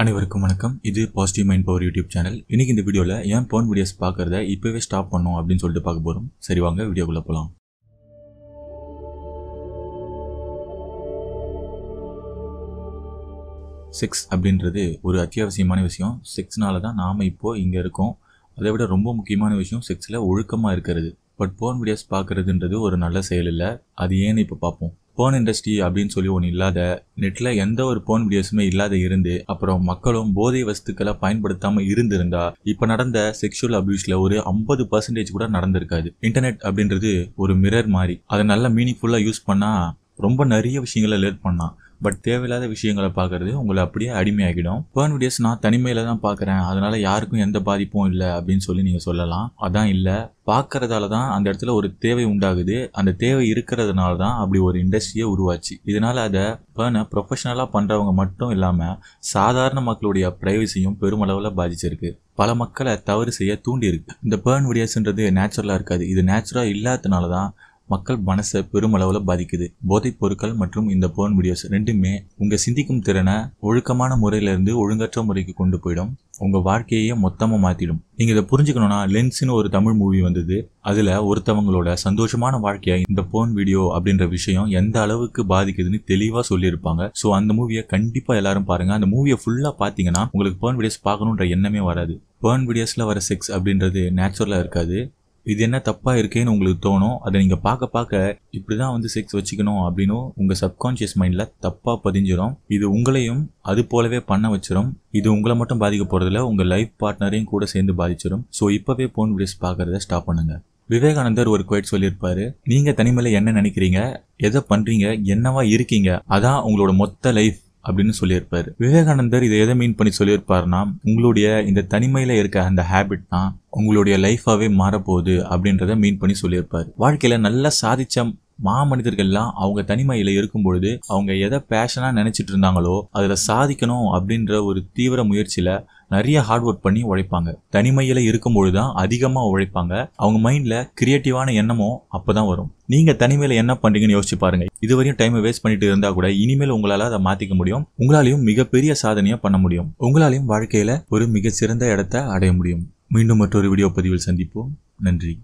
அனைவருக்கும் வணக்கம் இது positive mind power YouTube channel இன்றைக்கி இந்த வீடியோவில் ஏன் போன் வீடியோஸ் பார்க்குறத இப்போவே ஸ்டாப் பண்ணோம் அப்படின்னு சொல்லிட்டு பார்க்க போகிறோம் சரி வாங்க வீடியோக்குள்ளே போகலாம் செக்ஸ் அப்படின்றது ஒரு அத்தியாவசியமான விஷயம் செக்ஸ்னால தான் நாம் இப்போது இங்கே இருக்கோம் அதை விட ரொம்ப முக்கியமான விஷயம் செக்ஸில் ஒழுக்கமாக இருக்கிறது பட் போன் வீடியோஸ் பார்க்குறதுன்றது ஒரு நல்ல செயல் இல்லை அது ஏன்னு இப்போ பார்ப்போம் போன் இண்டஸ்ட்ரி அப்படின்னு சொல்லி ஒன்று இல்லாத நெட்டில் எந்த ஒரு போன் வீடியோஸுமே இல்லாத இருந்து அப்புறம் மக்களும் போதை வஸ்துக்களை பயன்படுத்தாமல் இருந்திருந்தா இப்போ நடந்த செக்ஷுவல் அபியூஸில் ஒரு ஐம்பது பர்சன்டேஜ் கூட நடந்திருக்காது இன்டர்நெட் அப்படின்றது ஒரு மிரர் மாதிரி அதை நல்லா மீனிங்ஃபுல்லாக யூஸ் பண்ணால் ரொம்ப நிறைய விஷயங்களை லேட் பண்ணான் பட் தேவையில்லாத விஷயங்களை பார்க்குறது உங்களை அப்படியே அடிமையாகிடும் பேர்ன் வீடியோஸ் நான் தனிமையில் தான் பார்க்குறேன் அதனால் யாருக்கும் எந்த பாதிப்பும் இல்லை அப்படின்னு சொல்லி நீங்கள் சொல்லலாம் அதான் இல்லை பார்க்கறதால தான் அந்த இடத்துல ஒரு தேவை உண்டாகுது அந்த தேவை இருக்கிறதுனால தான் அப்படி ஒரு இண்டஸ்ட்ரியே உருவாச்சு இதனால் அதை பேர்னை ப்ரொஃபஷனலாக பண்ணுறவங்க மட்டும் இல்லாமல் சாதாரண மக்களுடைய ப்ரைவசியும் பெருமளவில் பாதிச்சிருக்கு பல மக்களை தவறு செய்ய தூண்டி இருக்கு இந்த பேர்ன் வீடியோஸ்ன்றது நேச்சுரலாக இருக்காது இது நேச்சுரலாக இல்லாததுனால தான் மக்கள் மனசை பெருமளவில் பாதிக்குது போதைப் பொருட்கள் மற்றும் இந்த போர்ன் வீடியோஸ் ரெண்டுமே உங்கள் சிந்திக்கும் திறனை ஒழுக்கமான முறையிலிருந்து ஒழுங்கற்ற முறைக்கு கொண்டு போயிடும் உங்கள் வாழ்க்கையே மொத்தமாக மாற்றிடும் நீங்கள் இதை புரிஞ்சுக்கணுன்னா லென்ஸ்னு ஒரு தமிழ் மூவி வந்தது அதில் ஒருத்தவங்களோட சந்தோஷமான வாழ்க்கையை இந்த போன் வீடியோ அப்படின்ற விஷயம் எந்த அளவுக்கு பாதிக்குதுன்னு தெளிவாக சொல்லியிருப்பாங்க ஸோ அந்த மூவியை கண்டிப்பாக எல்லாரும் பாருங்கள் அந்த மூவியை ஃபுல்லாக பார்த்தீங்கன்னா உங்களுக்கு போன் வீடியோஸ் பார்க்கணுன்ற எண்ணமே வராது பேர்ன் வீடியோஸில் வர செக்ஸ் அப்படின்றது நேச்சுரலாக இருக்காது இது என்ன தப்பாக இருக்கேன்னு உங்களுக்கு தோணும் அதை நீங்கள் பார்க்க பார்க்க இப்படி தான் வந்து செக்ஸ் வச்சுக்கணும் அப்படின்னு உங்கள் சப்கான்ஷியஸ் மைண்டில் தப்பாக பதிஞ்சிடும் இது உங்களையும் அது போலவே பண்ண வச்சிடும் இது உங்களை மட்டும் பாதிக்க போகிறதில்ல உங்கள் லைஃப் பார்ட்னரையும் கூட சேர்ந்து பாதிச்சிடும் ஸோ இப்போவே போன் வீடியோஸ் பார்க்குறத ஸ்டாப் பண்ணுங்கள் விவேகானந்தர் ஒரு குவைட் சொல்லியிருப்பாரு நீங்க தனிமையில என்ன நினைக்கிறீங்க எதை பண்றீங்க என்னவா இருக்கீங்க அதான் உங்களோட மொத்த லைஃப் அப்படின்னு சொல்லியிருப்பார் விவேகானந்தர் இதை எதை மீன் பண்ணி சொல்லியிருப்பார்னா உங்களுடைய இந்த தனிமையில் இருக்க அந்த ஹேபிட் தான் உங்களுடைய லைஃபாவே மாறப்போகுது அப்படின்றத மீன் பண்ணி சொல்லியிருப்பார் வாழ்க்கையில் நல்லா சாதிச்ச மாமனிதர்கள்லாம் அவங்க தனிமையில் இருக்கும் பொழுது அவங்க எதை பேஷனாக நினச்சிட்டு இருந்தாங்களோ அதில் சாதிக்கணும் அப்படின்ற ஒரு தீவிர முயற்சியில் நிறைய ஹார்ட் ஒர்க் பண்ணி உழைப்பாங்க தனிமையில் இருக்கும்பொழுது தான் அதிகமாக உழைப்பாங்க அவங்க மைண்டில் கிரியேட்டிவான எண்ணமோ அப்போ தான் வரும் நீங்கள் தனிமையில் என்ன பண்ணுறீங்கன்னு யோசிச்சு பாருங்க இதுவரையும் டைம் வேஸ்ட் பண்ணிட்டு இருந்தால் கூட இனிமேல் உங்களால் அதை மாற்றிக்க முடியும் உங்களாலையும் மிகப்பெரிய சாதனையாக பண்ண முடியும் உங்களாலையும் வாழ்க்கையில் ஒரு மிகச்சிறந்த இடத்த அடைய முடியும் மீண்டும் மற்றொரு வீடியோ பதிவில் சந்திப்போம் நன்றி